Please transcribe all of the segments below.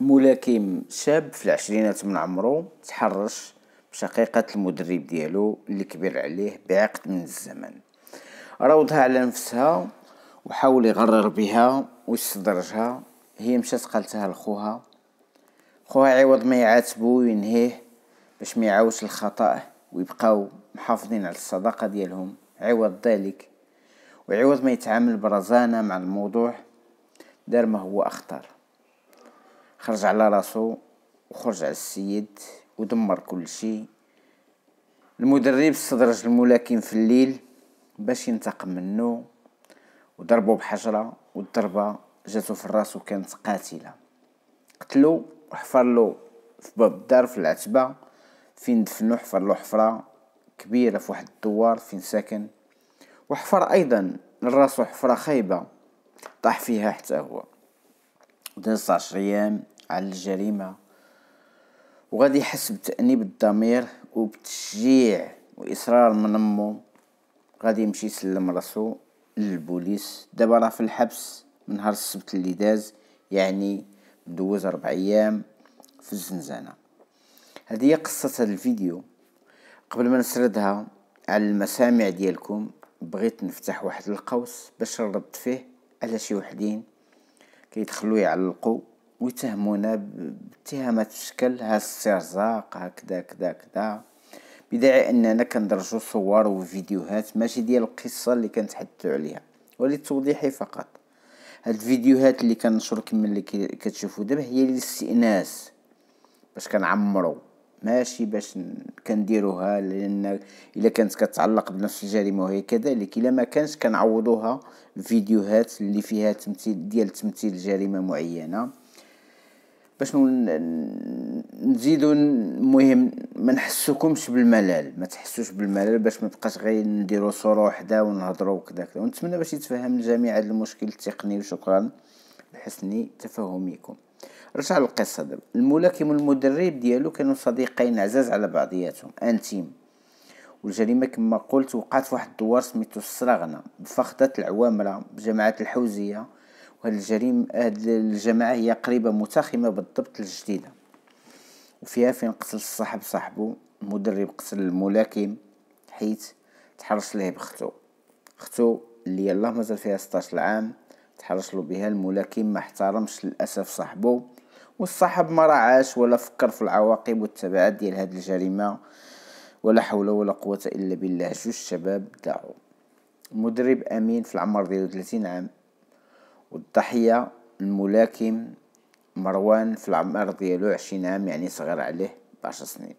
ملاكم شاب في العشرينات من عمرو تحرش بشقيقة المدرب ديالو اللي كبير عليه بعقد من الزمن روضها على نفسها وحاول يغرر بها ويستدرجها هي مشات قالتها لخوها خوها عوض ما يعاتبو وينهيه باش ما يعاوش الخطأ ويبقاو محافظين على الصداقة ديالهم عوض ذلك وعوض ما يتعامل برزانة مع الموضوع دار ما هو أخطر خرج على راسو وخرج على السيد ودمر كل شيء المدرب استدرج الملاكم في الليل باش ينتقم منه وضربه بحجرة والضربة جاتو في الراس وكانت قاتلة قتلو وحفر له في باب الدار في العتبة فين دفنو حفر له حفرة كبيرة في واحد الدوار فين ساكن وحفر أيضا لراسو حفرة خايبة طاح فيها حتى هو ودازت عشر أيام على الجريمة وغادي يحس بتأنيب الضمير وبتشجيع وإصرار من أمه غادي يمشي يسلم راسو للبوليس دابا راه في الحبس من نهار السبت اللي داز يعني دوز ربع أيام في الزنزانة هذه هي قصة هذا الفيديو قبل ما نسردها على المسامع ديالكم بغيت نفتح واحد القوس باش نربط فيه على شي وحدين كيدخلوا يعلقوا ويتهمونا باتهامات شكل ها استرزاق هكذا كذا كذا بداعي اننا كندرجو صور وفيديوهات ماشي ديال القصه اللي كنتحدثوا عليها وللتوضيح فقط هاد الفيديوهات اللي كنشر كما اللي كتشوفو دابا هي للاستئناس باش كنعمرو ماشي باش كنديروها لان الا كانت كتعلق بنفس الجريمه وهي كذلك الا ما كانش كنعوضوها فيديوهات اللي فيها تمثيل ديال تمثيل جريمه معينه باش نزيدو المهم ما نحسوكمش بالملل ما تحسوش بالملل باش ما تبقاش غير نديرو صوره وحده ونهضروا وكذا كذا ونتمنى باش يتفهم الجميع هذا المشكل التقني وشكرا لحسن تفهمكم رجع للقصة دابا الملاكم والمدرب ديالو كانوا صديقين عزاز على بعضياتهم انتيم والجريمة كما قلت وقعت في واحد الدوار سميتو السراغنة بفخدة العوامرة بجماعة الحوزية وهذه الجريمة هذه الجماعة هي قريبة متاخمة بالضبط الجديدة وفيها فين قتل الصاحب صاحبه المدرب قتل الملاكم حيث تحرش ليه بختو ختو اللي يلاه مازال فيها 16 عام تحرش له بها الملاكم ما احترمش للاسف صاحبه والصاحب ما راعاش ولا فكر في العواقب والتبعات ديال هذه الجريمه ولا حول ولا قوه الا بالله جوج شباب دعوا مدرب امين في العمر ديالو 30 عام والضحية الملاكم مروان في العمر ديالو عشرين عام يعني صغير عليه بعشر سنين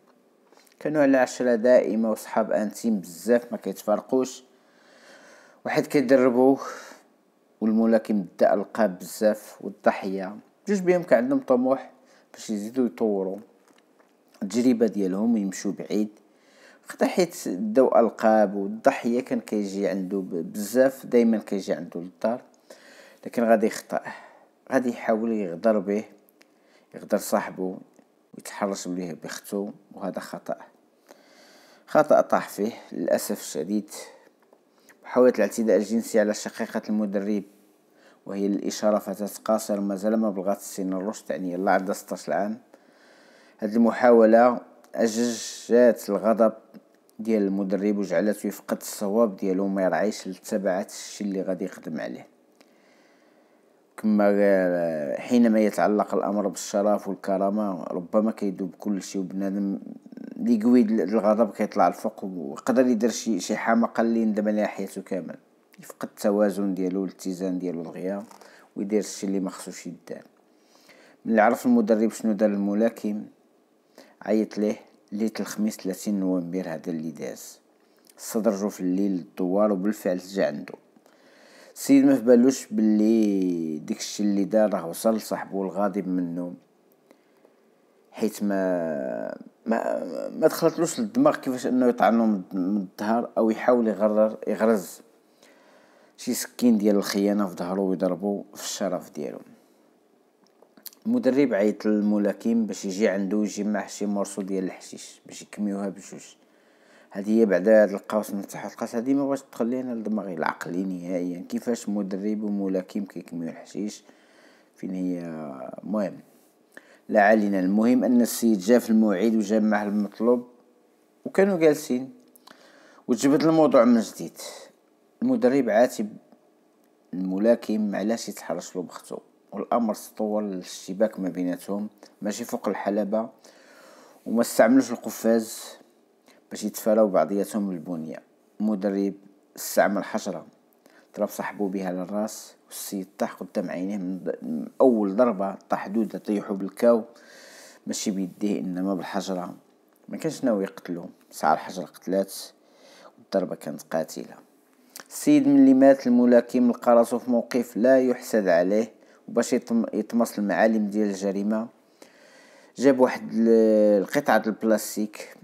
كانوا على عشرة دائمة وصحاب انتيم بزاف ما كيتفارقوش واحد كيدربوه والملاكم بدا القاب بزاف والضحية جوج بيهم كان عندهم طموح باش يزيدو يطورو التجربة ديالهم يمشو بعيد خطا حيت داو القاب والضحية كان كيجي عنده بزاف دايما كيجي عنده للدار لكن غادي يخطا غادي يحاول يغدر به يغدر صاحبه ويتحرش بليه بختو وهذا خطأ خطأ طاح فيه للأسف الشديد محاولة الاعتداء الجنسي على شقيقة المدرب وهي الإشارة فتاة قاصر مازال ما بلغت السن الرشد يعني يلا عندها 16 عام هذه المحاولة أججات الغضب ديال المدرب وجعلته يفقد الصواب ديالو ما يرعيش لتبعات الشي اللي غادي يخدم عليه كما حينما يتعلق الامر بالشرف والكرامه ربما كيدوب كل شيء وبنادم اللي قوي الغضب كيطلع الفوق ويقدر يدير شي شي حماقه اللي يندم عليها حياته كامل يفقد التوازن ديالو والاتزان ديالو الغيا ويدير الشيء اللي ما خصوش يدار ملي عرف المدرب شنو دار الملاكم عيط ليه ليله الخميس 30 نوفمبر هذا اللي داز صدرجو في الليل الدوار وبالفعل جا عندو السيد ما بالوش باللي داكشي اللي دار راه وصل لصاحبو الغاضب منه حيت ما ما ما دخلتلوش للدماغ كيفاش انه يطعنو من الظهر او يحاول يغرر يغرز شي سكين ديال الخيانه في ظهرو ويضربو في الشرف ديالو المدرب عيط للملاكم باش يجي عنده يجمع شي مرسو ديال الحشيش باش يكميوها بجوج هذه هي بعد هاد القوس نفتح القوس هذه ما بغاش تدخل لينا لدماغي العقلي نهائيا يعني كيفاش مدرب وملاكم كيكميو الحشيش فين هي مهم لا علينا المهم ان السيد جا في الموعد وجمع المطلوب وكانوا جالسين وجبد الموضوع من جديد المدرب عاتب الملاكم علاش يتحرش له بختو والامر تطور للاشتباك ما بيناتهم ماشي فوق الحلبه وما استعملوش القفاز باش يتفاراو بعضياتهم البنية مدرب استعمل حشرة ضرب صاحبو بها على الراس والسيد طاح قدام عينيه من أول ضربة طاح دودة طيحو بالكاو ماشي بيديه إنما بالحجرة ما كانش ناوي يقتلو ساعة الحجرة قتلات والضربة كانت قاتلة السيد من اللي مات الملاكم لقى راسو في موقف لا يحسد عليه وباش يطمس المعالم ديال الجريمة جاب واحد القطعة البلاستيك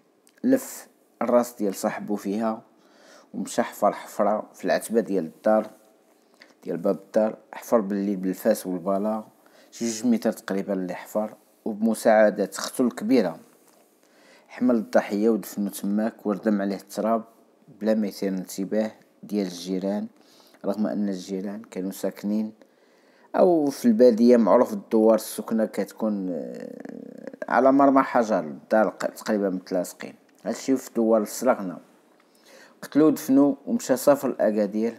لف الراس ديال صاحبو فيها ومشى حفر حفرة في العتبة ديال الدار ديال باب الدار حفر باللي بالفاس والبالا شي جوج متر تقريبا اللي حفر وبمساعدة اختو الكبيرة حمل الضحية ودفنو تماك وردم عليه التراب بلا ما يثير انتباه ديال الجيران رغم ان الجيران كانوا ساكنين او في الباديه معروف الدوار السكنه كتكون آه، على مرمى حجر الدار تقريبا متلاصقين هادشي في دوار السرقنا قتلو دفنو ومشى سافر لأكادير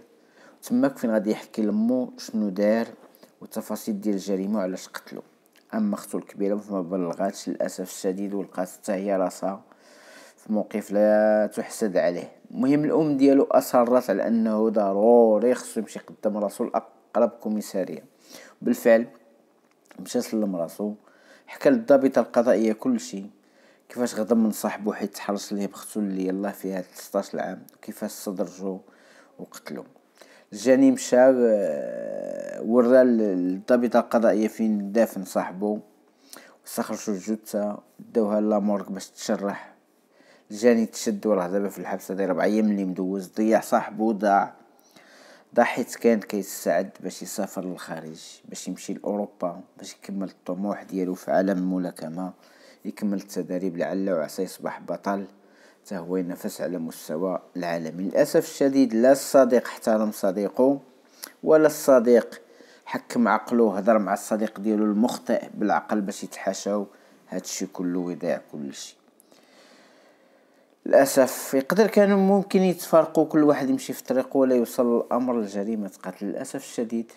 تماك فين غادي يحكي لمو شنو دار والتفاصيل ديال الجريمة وعلاش قتلو أما أختو الكبيرة فما بلغاتش للأسف الشديد ولقات حتى هي راسها في موقف لا تحسد عليه المهم الأم ديالو أصرت على أنه ضروري خصو يمشي قدام راسو لأقرب كوميسارية بالفعل مشى سلم راسو حكى للضابطة القضائية كلشي كيفاش غضب من صاحبو حيت تحرش ليه بختو اللي يلاه فيها 13 عام وكيفاش صدرجو وقتلو الجاني مشى آه، ورا الضابطة القضائية فين دافن صاحبو استخرجوا الجثة داوها لامورك باش تشرح الجاني تشد وراه دابا في الحبس هذه ربع ايام اللي مدوز ضيع صاحبو ضاع ضاع حيت كان كيستعد باش يسافر للخارج باش يمشي لاوروبا باش يكمل الطموح ديالو في عالم الملاكمه يكمل التدريب لعل وعسى يصبح بطل هو ينافس على مستوى العالمي للأسف الشديد لا الصديق احترم صديقه ولا الصديق حكم عقله هضر مع الصديق ديالو المخطئ بالعقل باش يتحاشاو هادشي كله ويضيع كلشي للأسف يقدر كانوا ممكن يتفارقوا كل واحد يمشي في طريقه ولا يوصل الأمر لجريمة قتل للأسف الشديد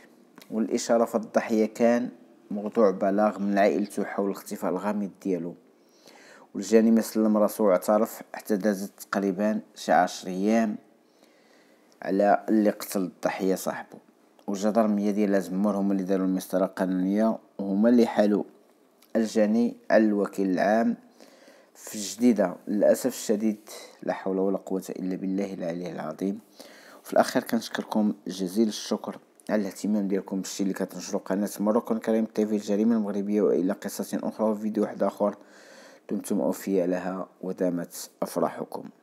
والإشارة في الضحية كان موضوع بلاغ من عائلته حول الاختفاء الغامض ديالو والجاني سلم راسو واعترف حتى دازت تقريبا شي عشر ايام على اللي قتل الضحية صاحبو مية ديال الزمور هما اللي داروا المسطرة القانونية وهما اللي حالوا الجاني على الوكيل العام في الجديدة للأسف الشديد لا حول ولا قوة إلا بالله العلي العظيم في الأخير كنشكركم جزيل الشكر على الاهتمام ديالكم بالشي اللي كتنشروا قناة مروكان كريم في الجريمة المغربية وإلى قصص أخرى وفيديو واحد آخر دمتم أوفياء لها ودامت أفراحكم